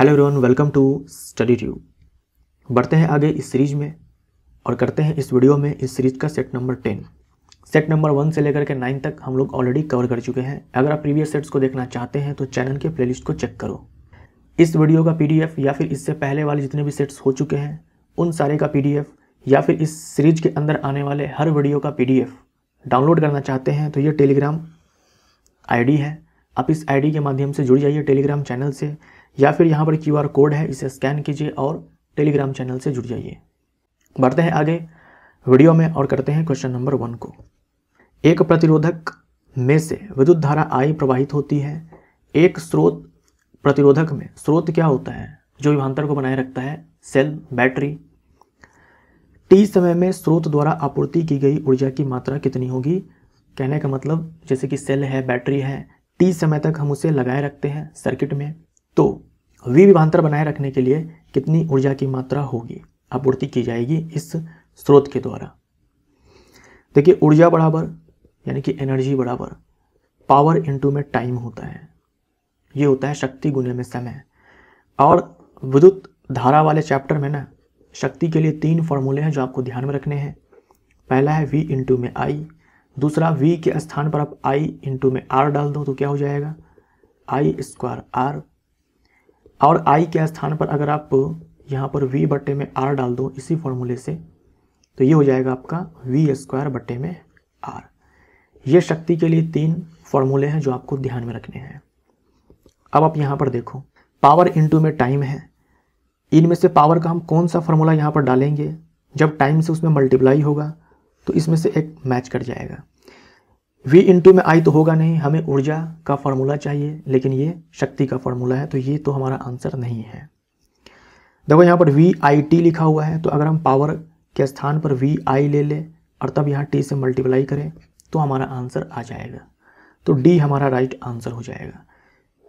hello everyone welcome to study two बढ़ते हैं आगे इस सीरीज में और करते हैं इस वीडियो में इस सीरीज का set number ten set number one से लेकर के नाइन तक हम लोग ऑलरेडी कवर कर चुके हैं अगर आप प्रीवियस सेट्स को देखना चाहते हैं तो चैनल के प्लेलिस्ट को चेक करो इस वीडियो का पी या फिर इससे पहले वाले जितने भी सेट्स हो चुके हैं उन सारे का पी या फिर इस सीरीज के अंदर आने वाले हर वीडियो का पी डाउनलोड करना चाहते हैं तो ये टेलीग्राम आईडी है आप इस आईडी के माध्यम से जुड़ जाइए टेलीग्राम चैनल से या फिर यहाँ पर क्यू कोड है इसे स्कैन कीजिए और टेलीग्राम चैनल से जुड़ जाइए बढ़ते हैं आगे वीडियो में और करते हैं क्वेश्चन नंबर वन को एक प्रतिरोधक में से विद्युत धारा आई प्रवाहित होती है एक स्रोत प्रतिरोधक में स्रोत क्या होता है जो विभांतर को बनाए रखता है सेल बैटरी टी समय में स्रोत द्वारा आपूर्ति की गई ऊर्जा की मात्रा कितनी होगी कहने का मतलब जैसे कि सेल है बैटरी है टी समय तक हम उसे लगाए रखते हैं सर्किट में तो वी विभांतर बनाए रखने के लिए कितनी ऊर्जा की मात्रा होगी आपूर्ति की जाएगी इस स्रोत के द्वारा देखिए ऊर्जा बराबर यानी कि एनर्जी बराबर पावर इंटू में टाइम होता है ये होता है शक्ति गुने में समय और विद्युत धारा वाले चैप्टर में ना शक्ति के लिए तीन फॉर्मूले हैं जो आपको ध्यान में रखने हैं पहला है वी इंटू में आई दूसरा वी के स्थान पर आप आई इंटू में आर डाल दो तो क्या हो जाएगा आई स्क्वायर आर और आई के स्थान पर अगर आप यहाँ पर वी बट्टे में आर डाल दो इसी फॉर्मूले से तो ये हो जाएगा आपका वी स्क्वायर बट्टे में आर ये शक्ति के लिए तीन फॉर्मूले हैं जो आपको ध्यान में रखने हैं अब आप यहाँ पर देखो पावर इनटू में टाइम है इनमें से पावर का हम कौन सा फॉर्मूला यहाँ पर डालेंगे जब टाइम से उसमें मल्टीप्लाई होगा तो इसमें से एक मैच कर जाएगा वी इंटू में आई तो होगा नहीं हमें ऊर्जा का फॉर्मूला चाहिए लेकिन ये शक्ति का फॉर्मूला है तो ये तो हमारा आंसर नहीं है देखो यहाँ पर वी आई टी लिखा हुआ है तो अगर हम पावर के स्थान पर वी आई ले लें और तब यहाँ टी से मल्टीप्लाई करें तो हमारा आंसर आ जाएगा तो डी हमारा राइट आंसर हो जाएगा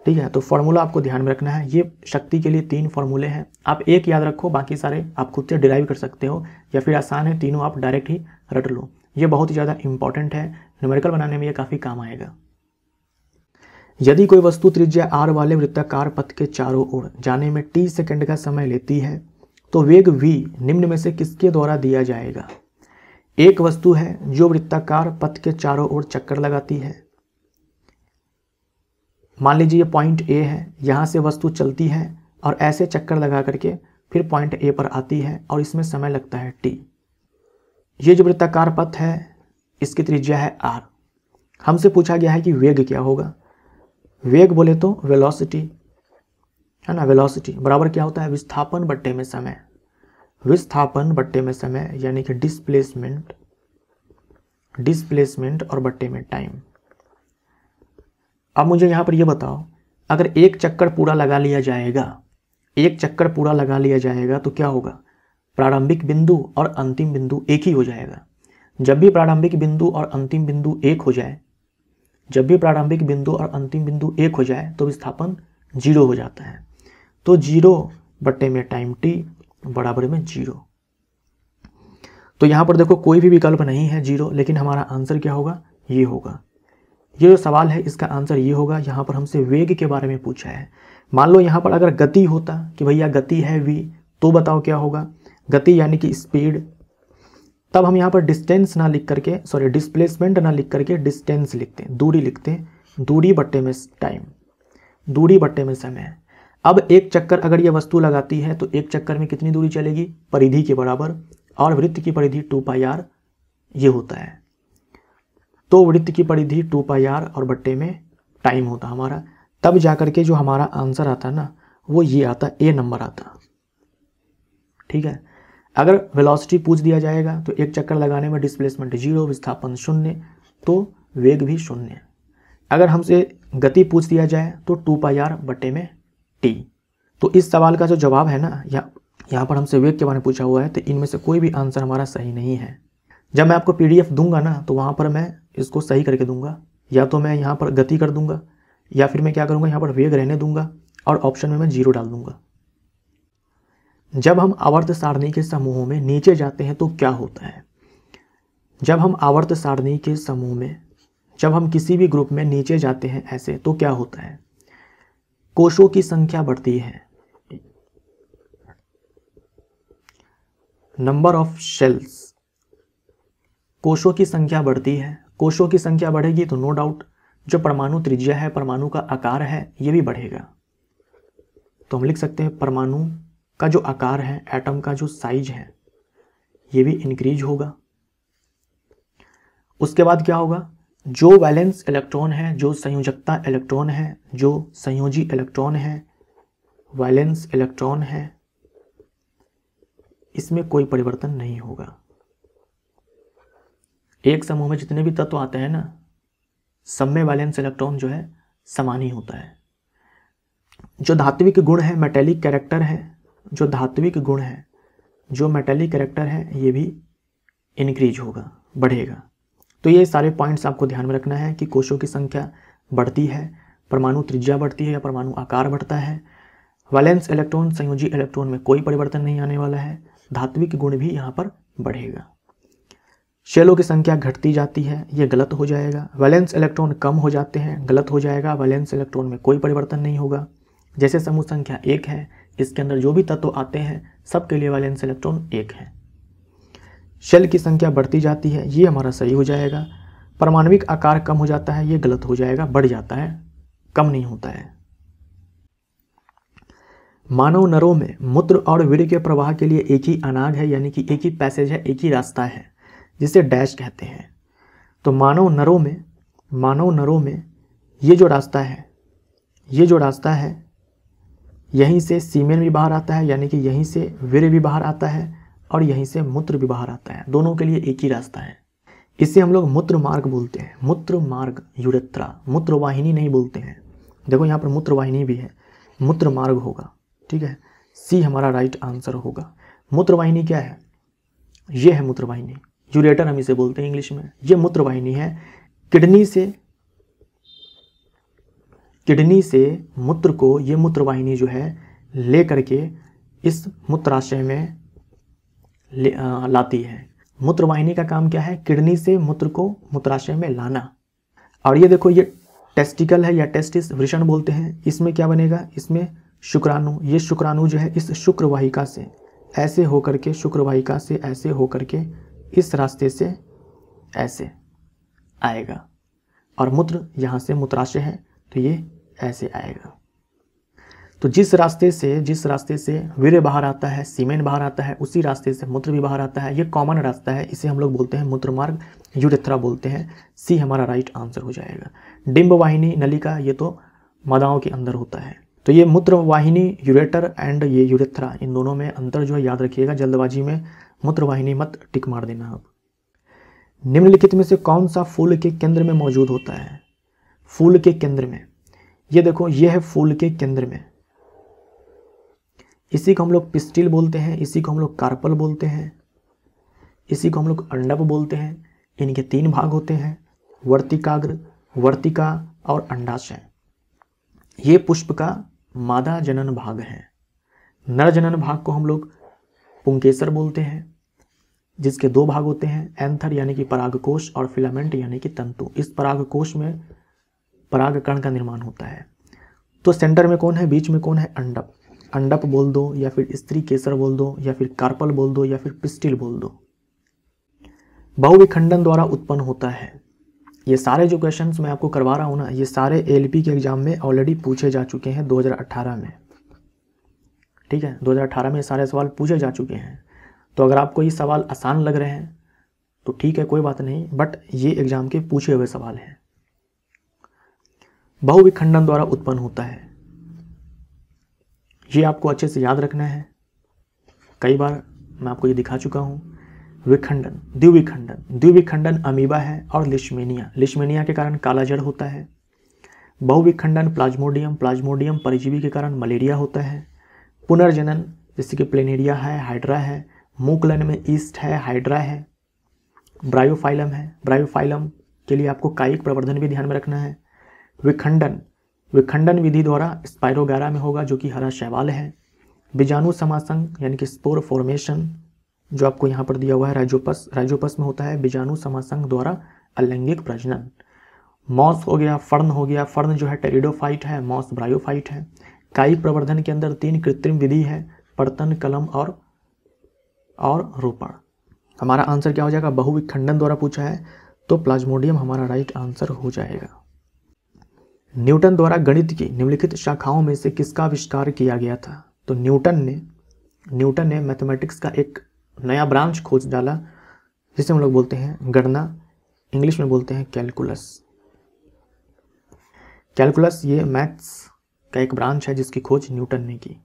ठीक है तो फार्मूला आपको ध्यान में रखना है ये शक्ति के लिए तीन फार्मूले हैं आप एक याद रखो बाकी सारे आप खुद से डिराइव कर सकते हो या फिर आसान है तीनों आप डायरेक्ट ही रट लो ये बहुत ही ज़्यादा इंपॉर्टेंट है न्यूमेरिकल बनाने में यह काफ़ी काम आएगा यदि कोई वस्तु त्रिज्या आर वाले वृत्ताकार पथ के चारों ओर जाने में टी सेकंड का समय लेती है तो वेग वी निम्न में से किसके द्वारा दिया जाएगा एक वस्तु है जो वृत्ताकार पथ के चारों ओर चक्कर लगाती है मान लीजिए पॉइंट ए है यहां से वस्तु चलती है और ऐसे चक्कर लगा करके फिर पॉइंट ए पर आती है और इसमें समय लगता है टी ये जो वृत्ताकार पथ है इसकी त्रिज्या है आर हमसे पूछा गया है कि वेग क्या होगा वेग बोले तो वेलोसिटी है ना वेलोसिटी बराबर क्या होता है विस्थापन बट्टे में समय विस्थापन बट्टे में समय यानी कि डिस्प्लेसमेंट डिस्प्लेसमेंट और बट्टे में टाइम अब मुझे यहाँ पर यह बताओ अगर एक चक्कर पूरा लगा लिया जाएगा एक चक्कर पूरा लगा लिया जाएगा तो क्या होगा प्रारंभिक बिंदु और अंतिम बिंदु एक ही हो जाएगा जब भी प्रारंभिक बिंदु और अंतिम बिंदु एक हो जाए जब भी प्रारंभिक बिंदु और अंतिम बिंदु एक हो जाए तो विस्थापन जीरो हो जाता है तो जीरो बट्टे में टाइम टी बराबर में जीरो तो यहां पर देखो कोई भी विकल्प नहीं है जीरो लेकिन हमारा आंसर क्या होगा ये होगा ये जो सवाल है इसका आंसर ये होगा यहां पर हमसे वेग के बारे में पूछा है मान लो यहां पर अगर गति होता कि भैया गति है वी तो बताओ क्या होगा गति यानी कि स्पीड तब हम यहाँ पर डिस्टेंस ना लिख करके सॉरी डिस्प्लेसमेंट ना लिख करके डिस्टेंस लिखते हैं दूरी लिखते हैं दूरी बट्टे में टाइम दूरी बट्टे में समय अब एक चक्कर अगर यह वस्तु लगाती है तो एक चक्कर में कितनी दूरी चलेगी परिधि के बराबर और वृत्त की परिधि टू पाई आर ये होता है तो वृत्त की परिधि टू पाई आर और बट्टे में टाइम होता हमारा तब जाकर के जो हमारा आंसर आता ना वो ये आता ए नंबर आता ठीक है अगर वेलोसिटी पूछ दिया जाएगा तो एक चक्कर लगाने में डिस्प्लेसमेंट जीरो विस्थापन शून्य तो वेग भी शून्य अगर हमसे गति पूछ दिया जाए तो टू पाई आर बटे में टी तो इस सवाल का जो जवाब है ना या यहाँ पर हमसे वेग के बारे में पूछा हुआ है तो इनमें से कोई भी आंसर हमारा सही नहीं है जब मैं आपको पी दूंगा ना तो वहाँ पर मैं इसको सही करके दूंगा या तो मैं यहाँ पर गति कर दूंगा या फिर मैं क्या करूँगा यहाँ पर वेग रहने दूंगा और ऑप्शन में मैं जीरो डाल दूंगा जब हम आवर्त सारणी के समूहों में नीचे जाते हैं तो क्या होता है जब हम आवर्त सारणी के समूह में जब हम किसी भी ग्रुप में नीचे जाते हैं ऐसे तो क्या होता है कोशों की संख्या बढ़ती है नंबर ऑफ शेल्स कोशों की संख्या बढ़ती है कोशों की संख्या बढ़ेगी तो नो डाउट जो परमाणु त्रिज्या है परमाणु का आकार है यह भी बढ़ेगा तो हम लिख सकते हैं परमाणु का जो आकार है एटम का जो साइज है ये भी इंक्रीज होगा उसके बाद क्या होगा जो वैलेंस इलेक्ट्रॉन है जो संयोजकता इलेक्ट्रॉन है जो संयोजी इलेक्ट्रॉन है वैलेंस इलेक्ट्रॉन है इसमें कोई परिवर्तन नहीं होगा एक समूह में जितने भी तत्व आते हैं ना सब में वैलेंस इलेक्ट्रॉन जो है समान ही होता है जो धात्विक गुण है मेटेलिक कैरेक्टर है जो धात्विक गुण है जो मेटेलिक करेक्टर है ये भी इनक्रीज होगा बढ़ेगा तो ये सारे पॉइंट्स आपको ध्यान में रखना है कि कोशों की संख्या बढ़ती है परमाणु त्रिज्या बढ़ती है या परमाणु आकार बढ़ता है वैलेंस इलेक्ट्रॉन संयोजी इलेक्ट्रॉन में कोई परिवर्तन नहीं आने वाला है धात्विक गुण भी यहाँ पर बढ़ेगा शेलों की संख्या घटती जाती है ये गलत हो जाएगा वैलेंस इलेक्ट्रॉन कम हो जाते हैं गलत हो जाएगा वैलेंस इलेक्ट्रॉन में कोई परिवर्तन नहीं होगा जैसे समूह संख्या एक है इसके अंदर जो भी तत्व आते हैं सबके लिए वैलेंस इलेक्ट्रॉन एक है शेल की संख्या बढ़ती जाती है ये हमारा सही हो जाएगा परमाणविक आकार कम हो जाता है ये गलत हो जाएगा बढ़ जाता है कम नहीं होता है मानव नरों में मूत्र और वीर के प्रवाह के लिए एक ही अनाग है यानी कि एक ही पैसेज है एक ही रास्ता है जिसे डैश कहते हैं तो मानव नरों में मानव नरों में ये जो रास्ता है ये जो रास्ता है यहीं से सीमेन भी बाहर आता है यानी कि यहीं से वीर भी बाहर आता है और यहीं से मूत्र भी बाहर आता है दोनों के लिए एक ही रास्ता है इसे हम लोग मूत्र मार्ग बोलते हैं मूत्र मार्ग यूरेत्रा मूत्र वाहिनी नहीं बोलते हैं देखो यहाँ पर मूत्र वाहिनी भी है मूत्र मार्ग होगा ठीक है सी हमारा राइट आंसर होगा मूत्रवाहिनी क्या है ये है मूत्रवाहिनी यूरेटर हम इसे बोलते हैं इंग्लिश में ये मूत्रवाहिनी है किडनी से किडनी से मूत्र को ये मूत्रवाहिनी जो है ले करके इस मूत्राशय में ले, लाती है मूत्रवाहिनी का काम क्या है किडनी से मूत्र को मूत्राशय में लाना और ये देखो ये टेस्टिकल है या टेस्टिस वृषण बोलते हैं इसमें क्या बनेगा इसमें शुक्राणु ये शुक्राणु जो है इस शुक्रवाहिका से ऐसे होकर के शुक्रवाहिका से ऐसे होकर के इस रास्ते से ऐसे आएगा और मूत्र यहाँ से मूत्राशय है तो ये ऐसे आएगा तो जिस रास्ते से जिस रास्ते से वीर्य बाहर आता है सीमेंट बाहर आता है उसी रास्ते से मूत्र भी बाहर आता है ये कॉमन रास्ता है इसे हम लोग बोलते हैं मूत्र मार्ग यूरेथ्रा बोलते हैं सी हमारा राइट आंसर हो जाएगा डिम्ब वाहिनी नलिका ये तो मदाओं के अंदर होता है तो ये मूत्र वाहिनी यूरेटर एंड ये यूरेथ्रा इन दोनों में अंतर जो है याद रखिएगा जल्दबाजी में मूत्र वाहिनी मत टिक मार देना आप निम्नलिखित में से कौन सा फूल के केंद्र में मौजूद होता है फूल के केंद्र में ये देखो ये है फूल के केंद्र में इसी को हम लोग पिस्टिल बोलते हैं इसी को हम लोग कार्पल बोलते हैं इसी को हम लोग अंडप बोलते हैं इनके तीन भाग होते हैं वर्तिकाग्र वर्तिका और अंडाशय ये पुष्प का मादा जनन भाग है नर जनन भाग को हम लोग पुंकेसर बोलते हैं जिसके दो भाग होते हैं एंथर यानी कि परागकोश और फिलामेंट यानी कि तंतु इस परागकोश में परागकण का निर्माण होता है तो सेंटर में कौन है बीच में कौन है अंडप अंडप बोल दो या फिर स्त्री केसर बोल दो या फिर कार्पल बोल दो या फिर पिस्टिल बोल दो बहुविखंडन द्वारा उत्पन्न होता है ये सारे जो क्वेश्चंस मैं आपको करवा रहा हूँ ना ये सारे एल के एग्ज़ाम में ऑलरेडी पूछे जा चुके हैं 2018 में ठीक है 2018 में ये सारे सवाल पूछे जा चुके हैं तो अगर आपको ये सवाल आसान लग रहे हैं तो ठीक है कोई बात नहीं बट ये एग्ज़ाम के पूछे हुए सवाल हैं बहुविखंडन द्वारा उत्पन्न होता है ये आपको अच्छे से याद रखना है कई बार मैं आपको ये दिखा चुका हूँ विखंडन द्विविखंडन द्विविखंडन अमीबा है और लिश्मेनिया लिश्मेनिया के कारण काला जड़ होता है बहुविखंडन प्लाज्मोडियम प्लाज्मोडियम परिजीवी के कारण मलेरिया होता है पुनर्जनन जैसे कि प्लेनेरिया है हाइड्रा है मूकलन में ईस्ट है हाइड्रा है ब्रायोफाइलम है ब्रायोफाइलम के लिए आपको कायिक प्रवर्धन भी ध्यान में रखना है विखंडन विखंडन विधि द्वारा स्पायरोगैरा में होगा जो कि हरा शैवाल है बीजाणु समासंग यानी कि स्पोर फॉर्मेशन जो आपको यहाँ पर दिया हुआ है राइजोपस राइजोपस में होता है बीजाणु समासंग द्वारा अलैंगिक प्रजनन मॉस हो गया फर्न हो गया फर्न जो है टेरिडोफाइट है मॉस ब्रायोफाइट है कायिक प्रवर्धन के अंदर तीन कृत्रिम विधि है परतन कलम और और रोपण हमारा आंसर क्या हो जाएगा बहुविखंडन द्वारा पूछा है तो प्लाज्मोडियम हमारा राइट आंसर हो जाएगा न्यूटन द्वारा गणित की निम्नलिखित शाखाओं में से किसका आविष्कार किया गया था तो न्यूटन ने न्यूटन ने मैथमेटिक्स का एक नया ब्रांच खोज डाला जिसे हम लोग बोलते हैं गणना इंग्लिश में बोलते हैं कैलकुलस कैलकुलस ये मैथ्स का एक ब्रांच है जिसकी खोज न्यूटन ने की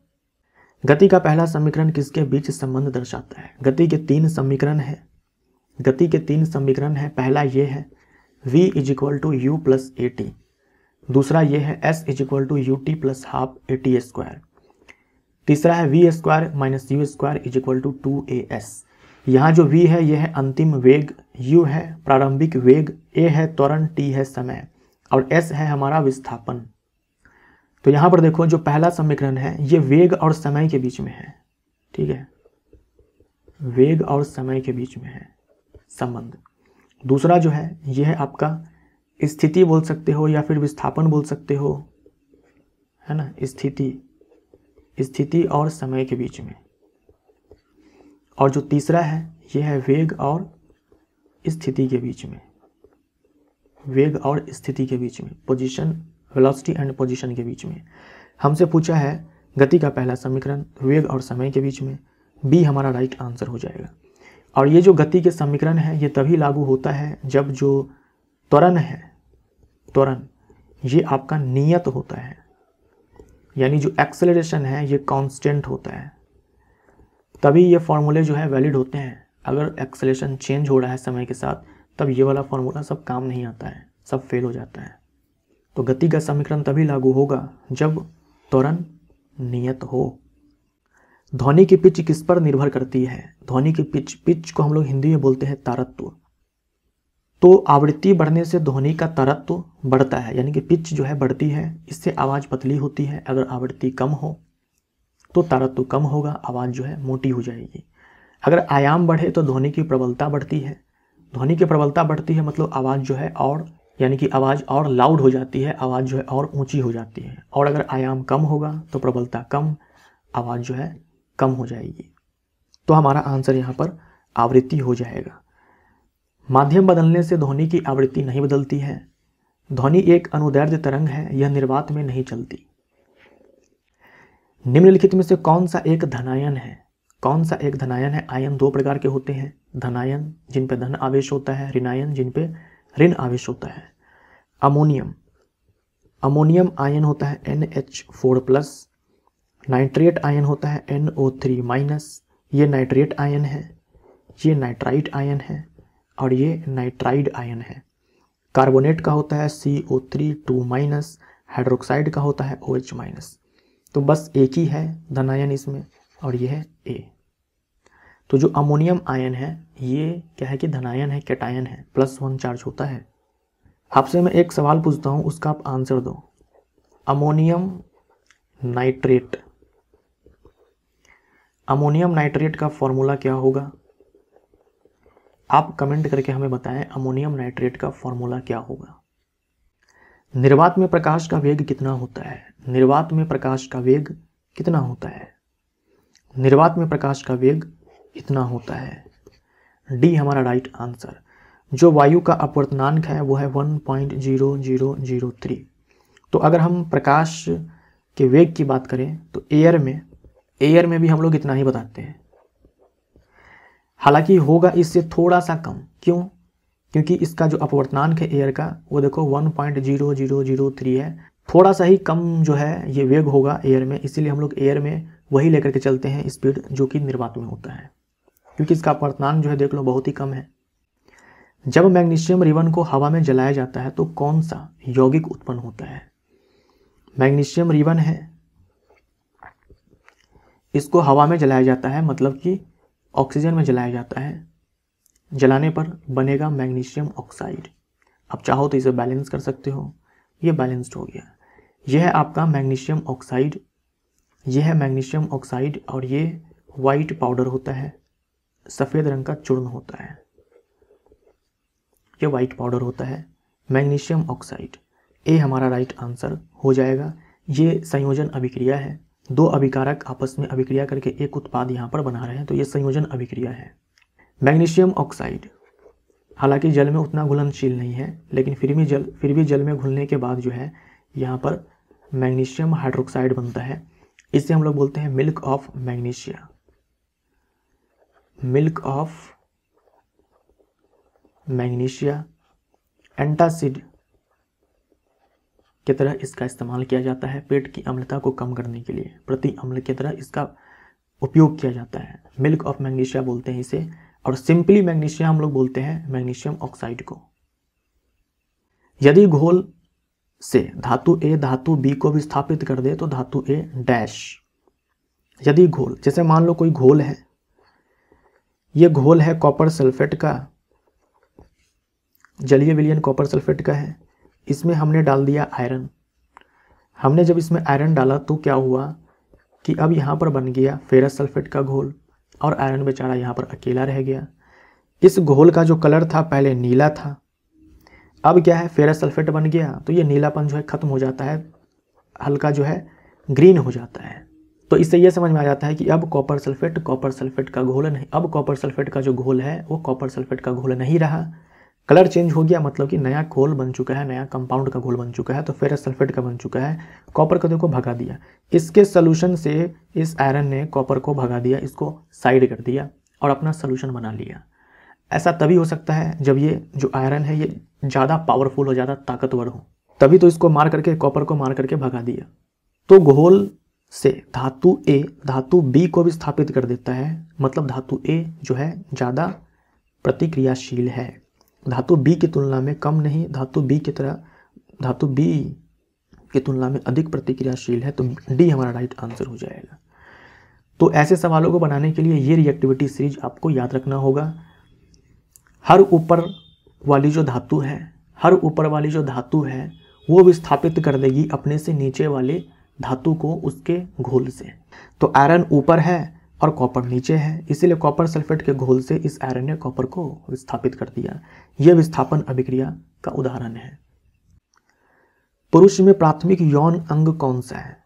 गति का पहला समीकरण किसके बीच संबंध दर्शाता है गति के तीन समीकरण है गति के तीन समीकरण है पहला ये है v is equal to U plus A T दूसरा ये है S is equal to U T plus half A T square तीसरा है V square minus U square is equal to two A S यहाँ जो वी है यह है अंतिम वेग यू है प्रारंभिक वेग ए है त्वरण टी है समय और एस है हमारा विस्थापन तो यहाँ पर देखो जो पहला समीकरण है ये वेग और समय के बीच में है ठीक है वेग और समय के बीच में है संबंध दूसरा जो है यह है आपका स्थिति बोल सकते हो या फिर विस्थापन बोल सकते हो है ना स्थिति स्थिति और समय के बीच में और जो तीसरा है यह है वेग और स्थिति के बीच में वेग और स्थिति के बीच में पोजीशन वेलोसिटी एंड पोजीशन के बीच में हमसे पूछा है गति का पहला समीकरण वेग और समय के बीच में बी हमारा राइट आंसर हो जाएगा और ये जो गति के समीकरण है ये तभी लागू होता है जब जो त्वरण है त्वरण ये आपका नियत होता है यानी जो एक्सेलरेशन है ये कांस्टेंट होता है तभी ये फॉर्मूले जो है वैलिड होते हैं अगर एक्सेलेशन चेंज हो रहा है समय के साथ तब ये वाला फॉर्मूला सब काम नहीं आता है सब फेल हो जाता है तो गति का समीकरण तभी लागू होगा जब त्वरण नियत हो ध्वनि की पिच किस पर निर्भर करती है ध्वनि की पिच पिच को हम लोग हिंदी में बोलते हैं तारत्व तो आवृत्ति बढ़ने से ध्वनि का तरत्व तो बढ़ता है यानी कि पिच जो है बढ़ती है इससे आवाज़ पतली होती है अगर आवृत्ति कम हो तो तरत्व तो कम होगा आवाज़ जो है मोटी हो जाएगी अगर आयाम बढ़े तो ध्वनि की प्रबलता बढ़ती है ध्वनि की प्रबलता बढ़ती है मतलब आवाज़ जो है और यानी कि आवाज़ और लाउड हो जाती है आवाज़ जो है और ऊंची हो जाती है और अगर आयाम कम होगा तो प्रबलता कम आवाज़ जो है कम हो जाएगी तो हमारा आंसर यहाँ पर आवृत्ति हो जाएगा माध्यम बदलने से ध्वनि की आवृत्ति नहीं बदलती है ध्वनि एक अनुदैर्ध्य तरंग है यह निर्वात में नहीं चलती निम्नलिखित में से कौन सा एक धनायन है कौन सा एक धनायन है आयन दो प्रकार के होते हैं धनायन जिन पे धन आवेश होता है ऋणायन जिन पे ऋण आवेश होता है अमोनियम अमोनियम आयन होता है N H four plus nitrate ion होता है एन ओ थ्री माइनस ये नाइट्रेट आयन है ये नाइट्राइट आयन है और ये नाइट्राइड आयन है कार्बोनेट का होता है C O three two minus hydroxide का होता है ओ एच माइनस तो बस एक ही है धन आयन इसमें और ये है ए तो जो अमोनियम आयन है ये क्या है कि धनायन है कैटायन है प्लस वन चार्ज होता है आपसे मैं एक सवाल पूछता हूँ उसका आप आंसर दो अमोनियम नाइट्रेट अमोनियम नाइट्रेट का फॉर्मूला क्या होगा आप कमेंट करके हमें बताएं अमोनियम नाइट्रेट का फॉर्मूला क्या होगा निर्वात में प्रकाश का वेग कितना होता है निर्वात में प्रकाश का वेग कितना होता है निर्वात में प्रकाश का वेग इतना होता है डी हमारा राइट आंसर जो वायु का अपवर्तनांक है वो है one point zero zero zero three तो अगर हम प्रकाश के वेग की बात करें तो एयर में एयर में भी हम लोग इतना ही बताते हैं हालांकि होगा इससे थोड़ा सा कम क्यों क्योंकि इसका जो अपवर्तनांक है एयर का वो देखो 1.0003 है थोड़ा सा ही कम जो है ये वेग होगा एयर में इसीलिए हम लोग एयर में वही लेकर के चलते हैं स्पीड जो कि निर्वात में होता है क्योंकि इसका अपवर्तनांक जो है देख लो बहुत ही कम है जब मैग्नीशियम रिबन को हवा में जलाया जाता है तो कौन सा यौगिक उत्पन्न होता है मैग्नीशियम रिबन है इसको हवा में जलाया जाता है मतलब कि ऑक्सीजन में जलाया जाता है जलाने पर बनेगा मैग्नीशियम ऑक्साइड आप चाहो तो इसे बैलेंस कर सकते हो ये बैलेंस्ड हो गया यह है आपका मैग्नीशियम ऑक्साइड यह है मैग्नीशियम ऑक्साइड और ये वाइट पाउडर होता है सफ़ेद रंग का चूर्ण होता है यह वाइट पाउडर होता है मैग्नीशियम ऑक्साइड ए हमारा राइट आंसर हो जाएगा ये संयोजन अभिक्रिया है दो अभिकारक आपस में अभिक्रिया करके एक उत्पाद यहाँ पर बना रहे हैं तो ये संयोजन अभिक्रिया है मैग्नीशियम ऑक्साइड हालांकि जल में उतना घुलनशील नहीं है लेकिन फिर भी जल फिर भी जल में घुलने के बाद जो है यहाँ पर मैग्नीशियम हाइड्रोक्साइड बनता है इसे हम लोग बोलते हैं milk of magnesia milk of magnesia antacid की तरह इसका इस्तेमाल किया जाता है पेट की अम्लता को कम करने के लिए प्रति अम्ल की तरह इसका उपयोग किया जाता है मिल्क ऑफ मैग्नीशिया बोलते हैं इसे और सिंपली मैग्नीशिया हम लोग बोलते हैं मैग्नीशियम ऑक्साइड को यदि घोल से धातु ए धातु बी को भी स्थापित कर दे तो धातु ए डैश यदि घोल जैसे मान लो कोई घोल है यह घोल है कॉपर सल्फेट का जलीय विलियन कॉपर सल्फेट का है इसमें हमने डाल दिया आयरन हमने जब इसमें आयरन डाला तो क्या हुआ कि अब यहाँ पर बन गया फेरस सल्फेट का घोल और आयरन बेचारा यहाँ पर अकेला रह गया इस घोल का जो कलर था पहले नीला था अब क्या है फेरस सल्फेट बन गया तो ये नीलापन जो है ख़त्म हो जाता है हल्का जो है ग्रीन हो जाता है तो इससे यह समझ में आ जाता है कि अब कॉपर सल्फेट कॉपर सल्फेट का घोल नहीं अब कॉपर सल्फेट का जो घोल है वो कॉपर सल्फेट का घोल नहीं रहा कलर चेंज हो गया मतलब कि नया घोल बन चुका है नया कंपाउंड का घोल बन चुका है तो फेरस सल्फेट का बन चुका है कॉपर को देखो भगा दिया इसके सोल्यूशन से इस आयरन ने कॉपर को भगा दिया इसको साइड कर दिया और अपना सोल्यूशन बना लिया ऐसा तभी हो सकता है जब ये जो आयरन है ये ज़्यादा पावरफुल हो ज़्यादा ताकतवर हो तभी तो इसको मार करके कॉपर को मार करके भगा दिया तो घोल से धातु ए धातु बी को भी स्थापित कर देता है मतलब धातु ए जो है ज़्यादा प्रतिक्रियाशील है धातु बी की तुलना में कम नहीं धातु बी की तरह धातु बी की तुलना में अधिक प्रतिक्रियाशील है तो डी हमारा राइट आंसर हो जाएगा तो ऐसे सवालों को बनाने के लिए ये रिएक्टिविटी सीरीज आपको याद रखना होगा हर ऊपर वाली जो धातु है हर ऊपर वाली जो धातु है वो विस्थापित कर देगी अपने से नीचे वाले धातु को उसके घोल से तो आयरन ऊपर है और कॉपर नीचे है इसीलिए कॉपर सल्फेट के घोल से इस आयरन ने कॉपर को विस्थापित कर दिया यह विस्थापन अभिक्रिया का उदाहरण है पुरुष में प्राथमिक यौन अंग कौन सा है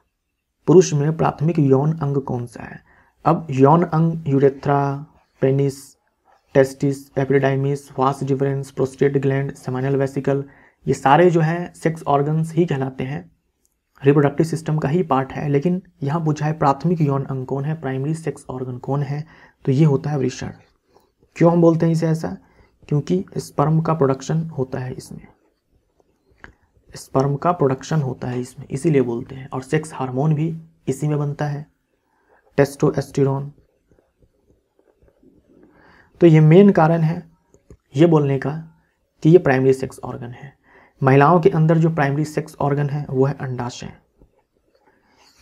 पुरुष में प्राथमिक यौन अंग कौन सा है अब यौन अंग urethra penis testis epididymis vas deferens prostate gland seminal vesicle ये सारे जो हैं सेक्स ऑर्गन्स ही कहलाते हैं रिप्रोडक्टिव सिस्टम का ही पार्ट है लेकिन यहाँ पूछा है प्राथमिक यौन अंग कौन है प्राइमरी सेक्स ऑर्गन कौन है तो ये होता है वृषण क्यों हम बोलते हैं इसे ऐसा क्योंकि स्पर्म का प्रोडक्शन होता है इसमें स्पर्म का प्रोडक्शन होता है इसमें इसीलिए बोलते हैं और सेक्स हार्मोन भी इसी में बनता है टेस्टोस्टेरॉन तो ये मेन कारण है ये बोलने का कि ये प्राइमरी सेक्स ऑर्गन है महिलाओं के अंदर जो प्राइमरी सेक्स ऑर्गन है वो है अंडाशय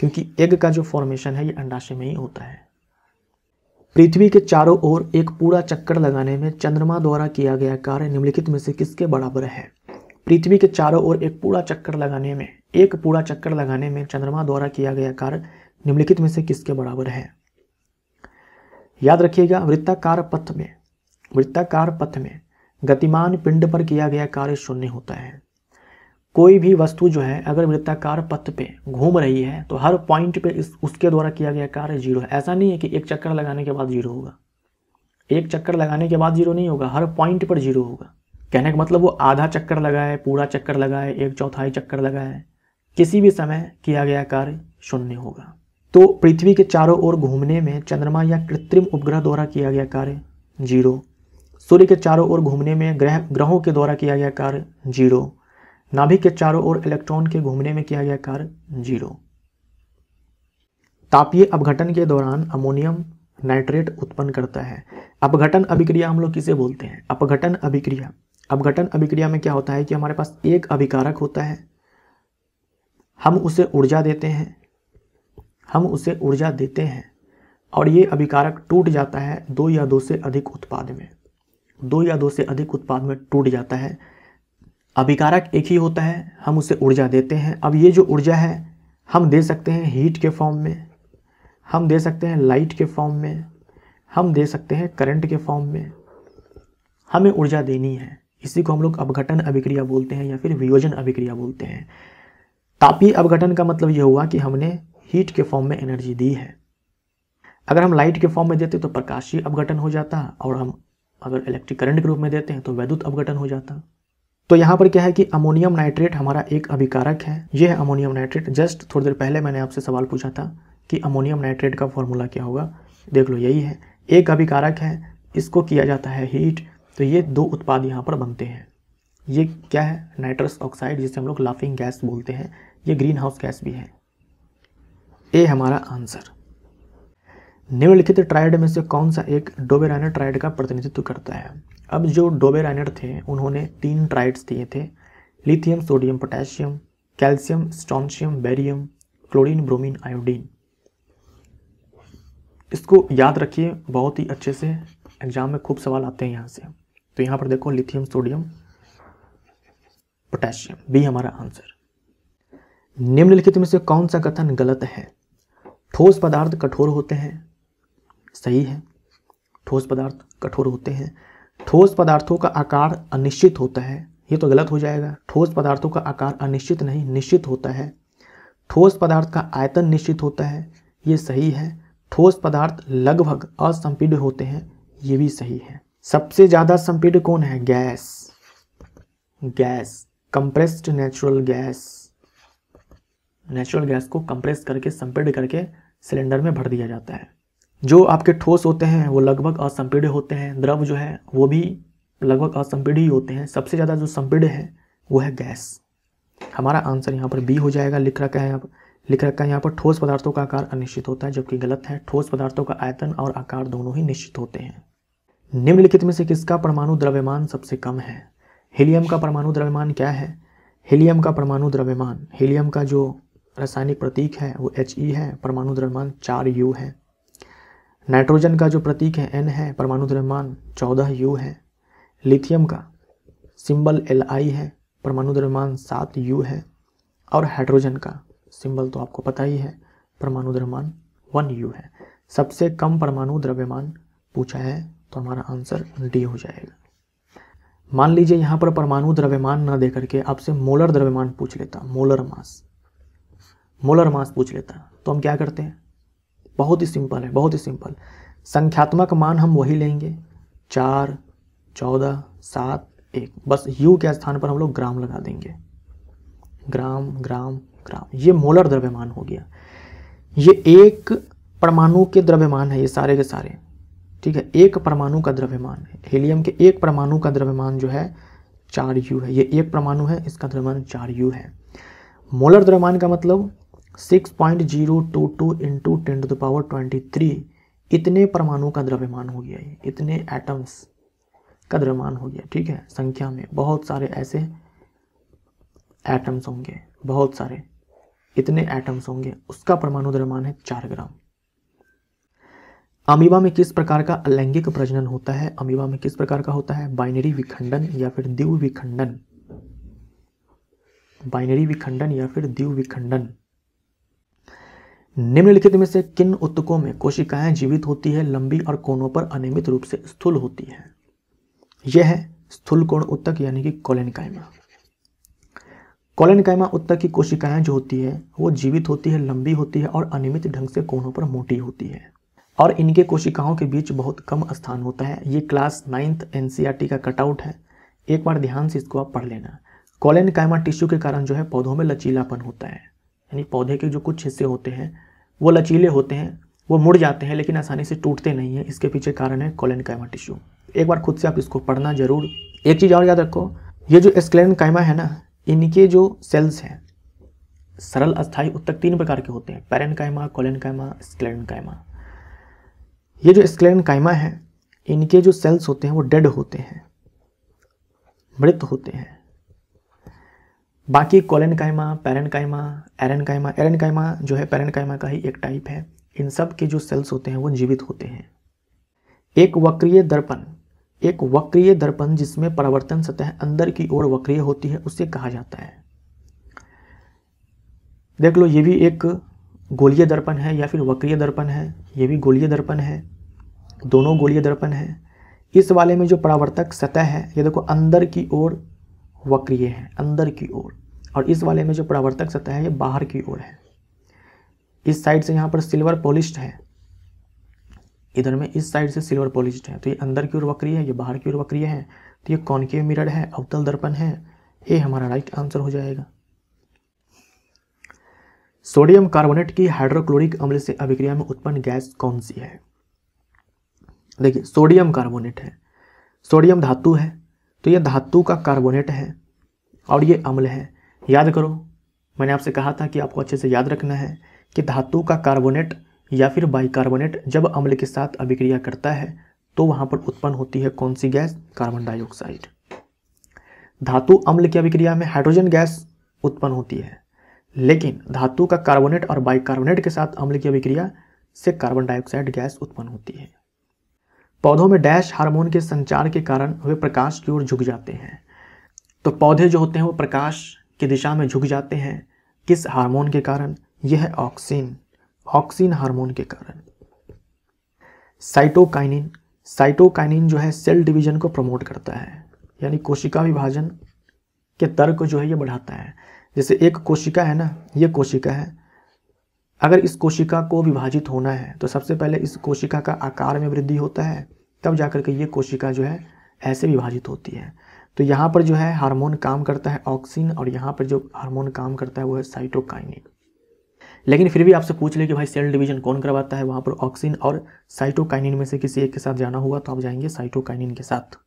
क्योंकि एग का जो फॉर्मेशन है ये अंडाशय में ही होता है पृथ्वी के चारों ओर एक पूरा चक्कर लगाने में चंद्रमा द्वारा किया गया कार्य निम्नलिखित में से किसके बराबर है पृथ्वी के चारों ओर एक पूरा चक्कर लगाने में एक पूरा चक्कर लगाने में चंद्रमा द्वारा किया गया कार्य निम्नलिखित में से किसके बराबर है याद रखिएगा वृत्ताकार पथ में वृत्ताकार पथ में गतिमान पिंड पर किया गया कार्य शून्य होता है कोई भी वस्तु जो है अगर वृत्ताकार पथ पे घूम रही है तो हर पॉइंट पे इस उसके द्वारा किया गया कार्य जीरो है ऐसा नहीं है कि एक चक्कर लगाने के बाद जीरो होगा एक चक्कर लगाने के बाद जीरो नहीं होगा हर पॉइंट पर जीरो होगा कहने का मतलब वो आधा चक्कर लगाए पूरा चक्कर लगाए एक चौथाई चक्कर लगाए किसी भी समय किया गया कार्य शून्य होगा तो पृथ्वी के चारों ओर घूमने में चंद्रमा या कृत्रिम उपग्रह द्वारा किया गया कार्य जीरो सूर्य के चारों ओर घूमने में ग्रह ग्रहों के द्वारा किया गया कार्य जीरो नाभिक के चारों ओर इलेक्ट्रॉन के घूमने में किया गया कार्य जीरो तापीय अपघटन के दौरान अमोनियम नाइट्रेट उत्पन्न करता है अपघटन अभिक्रिया हम लोग किसे बोलते हैं अपघटन अभिक्रिया अपघटन अभिक्रिया में क्या होता है कि हमारे पास एक अभिकारक होता है हम उसे ऊर्जा देते हैं हम उसे ऊर्जा देते हैं और ये अभिकारक टूट जाता है दो या दो से अधिक उत्पाद में दो या दो से अधिक उत्पाद में टूट जाता है अभिकारक एक ही होता है हम उसे ऊर्जा देते हैं अब ये जो ऊर्जा है हम दे सकते हैं हीट के फॉर्म में हम दे सकते हैं लाइट के फॉर्म में हम दे सकते हैं करंट के फॉर्म में हमें ऊर्जा देनी है इसी को हम लोग अपघटन अभिक्रिया बोलते हैं या फिर वियोजन अभिक्रिया बोलते हैं तापीय अपघटन का मतलब यह हुआ कि हमने हीट के फॉर्म में एनर्जी दी है अगर हम लाइट के फॉर्म में देते तो प्रकाशीय अपघटन हो जाता और हम अगर इलेक्ट्रिक करंट के रूप में देते हैं तो वैद्युत अपघटन हो जाता तो यहाँ पर क्या है कि अमोनियम नाइट्रेट हमारा एक अभिकारक है ये है अमोनियम नाइट्रेट जस्ट थोड़ी देर पहले मैंने आपसे सवाल पूछा था कि अमोनियम नाइट्रेट का फॉर्मूला क्या होगा देख लो यही है एक अभिकारक है इसको किया जाता है हीट तो ये दो उत्पाद यहाँ पर बनते हैं ये क्या है नाइट्रस ऑक्साइड जिसे हम लोग लाफिंग गैस बोलते हैं ये ग्रीन हाउस गैस भी है ए हमारा आंसर निम्नलिखित ट्रायड में से कौन सा एक डोबेराना ट्रायड का प्रतिनिधित्व करता है अब जो राइनर थे उन्होंने तीन ट्राइड्स दिए थे lithium sodium potassium calcium strontium barium chlorine bromine iodine इसको याद रखिए बहुत ही अच्छे से एग्जाम में खूब सवाल आते हैं यहाँ से तो यहाँ पर देखो लिथियम सोडियम पोटेशियम बी हमारा आंसर निम्नलिखित में से कौन सा कथन गलत है ठोस पदार्थ कठोर होते हैं सही है ठोस पदार्थ कठोर होते हैं ठोस पदार्थों का आकार अनिश्चित होता है ये तो गलत हो जाएगा ठोस पदार्थों का आकार अनिश्चित नहीं निश्चित होता है ठोस पदार्थ का आयतन निश्चित होता है ये सही है ठोस पदार्थ लगभग असंपीड होते हैं ये भी सही है सबसे ज़्यादा संपीड कौन है gas gas compressed natural gas natural gas को कंप्रेस करके संपीड करके सिलेंडर में भर दिया जाता है जो आपके ठोस होते हैं वो लगभग असंपीड्य होते हैं द्रव जो है वो भी लगभग असंपीड्य ही होते हैं सबसे ज़्यादा जो संपीड्य है वो है गैस हमारा आंसर यहाँ पर बी हो जाएगा लिख रखा है यहाँ पर लिख रखा है यहाँ पर ठोस पदार्थों का आकार अनिश्चित होता है जबकि गलत है ठोस पदार्थों का आयतन और आकार दोनों ही निश्चित होते हैं निम्नलिखित में से किसका परमाणु द्रव्यमान सबसे कम है हीलियम का परमाणु द्रव्यमान क्या है हीलियम का परमाणु द्रव्यमान हीलियम का जो रासायनिक प्रतीक है वो एच ई e है परमाणु द्रव्यमान चार यू है नाइट्रोजन का जो प्रतीक है एन है परमाणु द्रव्यमान चौदह यू है लिथियम का सिंबल एल आई है परमाणु द्रव्यमान सात यू है और हाइड्रोजन का सिंबल तो आपको पता ही है परमाणु द्रव्यमान वन यू है सबसे कम परमाणु द्रव्यमान पूछा है तो हमारा आंसर डी हो जाएगा मान लीजिए यहाँ पर परमाणु द्रव्यमान न देकर के आपसे मोलर द्रव्यमान पूछ लेता मोलर मास मोलर मास पूछ लेता तो हम क्या करते हैं बहुत ही सिंपल है बहुत ही सिंपल संख्यात्मक मान हम वही लेंगे चार चौदह सात एक बस यू के स्थान पर हम लोग ग्राम लगा देंगे ग्राम ग्राम ग्राम ये मोलर द्रव्यमान हो गया ये एक परमाणु के द्रव्यमान है ये सारे के सारे ठीक है एक परमाणु का द्रव्यमान है हीलियम के एक परमाणु का द्रव्यमान जो है चार यू है ये एक परमाणु है इसका द्रव्यमान चार यू है मोलर द्रव्यमान का मतलब six point zero two two into ten to the power twenty three इतने परमाणु का द्रव्यमान हो गया ये इतने एटम्स का द्रव्यमान हो गया ठीक है संख्या में बहुत सारे ऐसे एटम्स होंगे बहुत सारे इतने एटम्स होंगे उसका परमाणु द्रव्यमान है चार ग्राम अमीबा में किस प्रकार का अलैंगिक प्रजनन होता है अमीबा में किस प्रकार का होता है बाइनरी विखंडन या फिर द्विविखंडन बाइनरी विखंडन या फिर द्विविखंडन निम्नलिखित में से किन उत्तकों में कोशिकाएं जीवित होती है लंबी और कोनों पर अनियमित रूप से स्थूल होती है यह है स्थूल कोण उत्तक यानी कि कोलेनकाइमा कोलेनकाइमा उत्तक की कोशिकाएं जो होती है वो जीवित होती है लंबी होती है और अनियमित ढंग से कोनों पर मोटी होती है और इनके कोशिकाओं के बीच बहुत कम स्थान होता है ये क्लास नाइन्थ एन का कटआउट है एक बार ध्यान से इसको आप पढ़ लेना कॉलेन कायमा टिश्यू के कारण जो है पौधों में लचीलापन होता है यानी पौधे के जो कुछ हिस्से होते हैं वो लचीले होते हैं वो मुड़ जाते हैं लेकिन आसानी से टूटते नहीं हैं इसके पीछे कारण है कॉलेन कायमा टिश्यू एक बार खुद से आप इसको पढ़ना जरूर एक चीज़ और याद रखो ये जो स्क्लेन कायमा है ना इनके जो सेल्स हैं सरल अस्थाई उत्तक तीन प्रकार के होते हैं पैरन कायमा कोलन कायमा स्क्लेन कायमा ये जो स्क्लेन कायमा है इनके जो सेल्स होते हैं वो डेड होते हैं मृत होते हैं बाकी कॉलेन कायमा पैरन कायमा एरन कायमा एरन कायमा जो है पैरन कायमा का ही एक टाइप है इन सब के जो सेल्स होते हैं वो जीवित होते हैं एक वक्रीय दर्पण एक वक्रीय दर्पण जिसमें परावर्तन सतह अंदर की ओर वक्रीय होती है उसे कहा जाता है देख लो ये भी एक गोलीय दर्पण है या फिर वक्रीय दर्पण है ये भी गोलीय दर्पण है दोनों गोलीय दर्पण है इस वाले में जो परावर्तक सतह है ये देखो अंदर की ओर वक्रिय है अंदर की ओर और इस वाले में जो प्रावर्तक सतह है ये बाहर की ओर है इस साइड से यहाँ पर सिल्वर पॉलिश है इधर में इस साइड से सिल्वर पॉलिश है तो ये अंदर की ओर वक्रिय है ये बाहर की ओर वक्रिय है तो ये कॉनकेव मिरर है अवतल दर्पण है ये हमारा राइट आंसर हो जाएगा सोडियम कार्बोनेट की हाइड्रोक्लोरिक अम्ल से अभिक्रिया में उत्पन्न गैस कौन सी है देखिए सोडियम कार्बोनेट है सोडियम धातु है तो यह धातु का कार्बोनेट है और ये अम्ल है याद करो मैंने आपसे कहा था कि आपको अच्छे से याद रखना है कि धातु का कार्बोनेट या फिर बाइकार्बोनेट जब अम्ल के साथ अभिक्रिया करता है तो वहाँ पर उत्पन्न होती है कौन सी गैस कार्बन डाइऑक्साइड धातु अम्ल की अभिक्रिया में हाइड्रोजन गैस उत्पन्न होती है लेकिन धातु का कार्बोनेट और बाइकार्बोनेट के साथ अम्ल की अभिक्रिया से कार्बन डाइऑक्साइड गैस उत्पन्न होती है पौधों में डैश हार्मोन के संचार के कारण वे प्रकाश की ओर झुक जाते हैं तो पौधे जो होते हैं वो प्रकाश की दिशा में झुक जाते हैं किस हार्मोन के कारण यह है ऑक्सीन ऑक्सीन हार्मोन के कारण साइटोकाइनिन साइटोकाइनिन जो है सेल डिवीजन को प्रमोट करता है यानी कोशिका विभाजन के तर्क जो है ये बढ़ाता है जैसे एक कोशिका है ना ये कोशिका है अगर इस कोशिका को विभाजित होना है तो सबसे पहले इस कोशिका का आकार में वृद्धि होता है तब जाकर के ये कोशिका जो है ऐसे विभाजित होती है तो यहाँ पर जो है हार्मोन काम करता है ऑक्सीन और यहाँ पर जो हार्मोन काम करता है वो है साइटोकाइनिन लेकिन फिर भी आपसे पूछ ले कि भाई सेल डिवीजन कौन करवाता है वहाँ पर ऑक्सीन और साइटोकाइनिन में से किसी एक के साथ जाना हुआ तो आप जाएंगे साइटोकाइनिन के साथ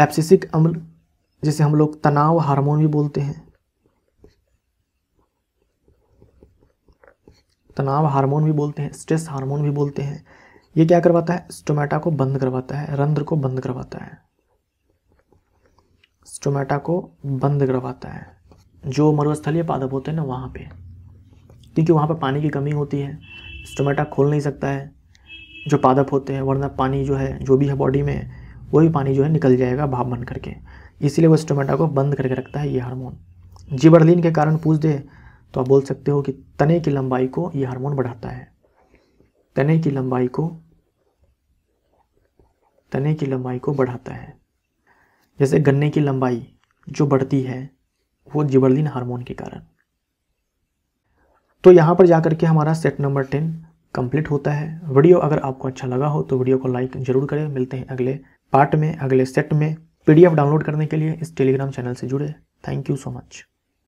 एप्सिसिक अम्ल जिसे हम लोग तनाव हार्मोन भी बोलते हैं तनाव हार्मोन भी बोलते हैं स्ट्रेस हार्मोन भी बोलते हैं ये क्या करवाता है स्टोमेटा को बंद करवाता है रंध्र को बंद करवाता है स्टोमेटा को बंद करवाता है जो मरुस्थलीय पादप होते हैं ना वहाँ पे क्योंकि वहाँ पर पानी की कमी होती है स्टोमेटा खोल नहीं सकता है जो पादप होते हैं वरना पानी जो है जो भी है बॉडी में वही पानी जो है निकल जाएगा भाप बन करके इसीलिए वो स्टोमेटा को बंद करके रखता है ये हार्मोन जिबरलिन के कारण पूछ दे तो आप बोल सकते हो कि तने की लंबाई को ये हार्मोन बढ़ाता है तने की लंबाई को तने की लंबाई को बढ़ाता है जैसे गन्ने की लंबाई जो बढ़ती है वो जिबरलिन हार्मोन के कारण तो यहाँ पर जाकर के हमारा सेट नंबर टेन कंप्लीट होता है वीडियो अगर आपको अच्छा लगा हो तो वीडियो को लाइक जरूर करें मिलते हैं अगले पार्ट में अगले सेट में पीडीएफ डाउनलोड करने के लिए इस टेलीग्राम चैनल से जुड़े थैंक यू सो मच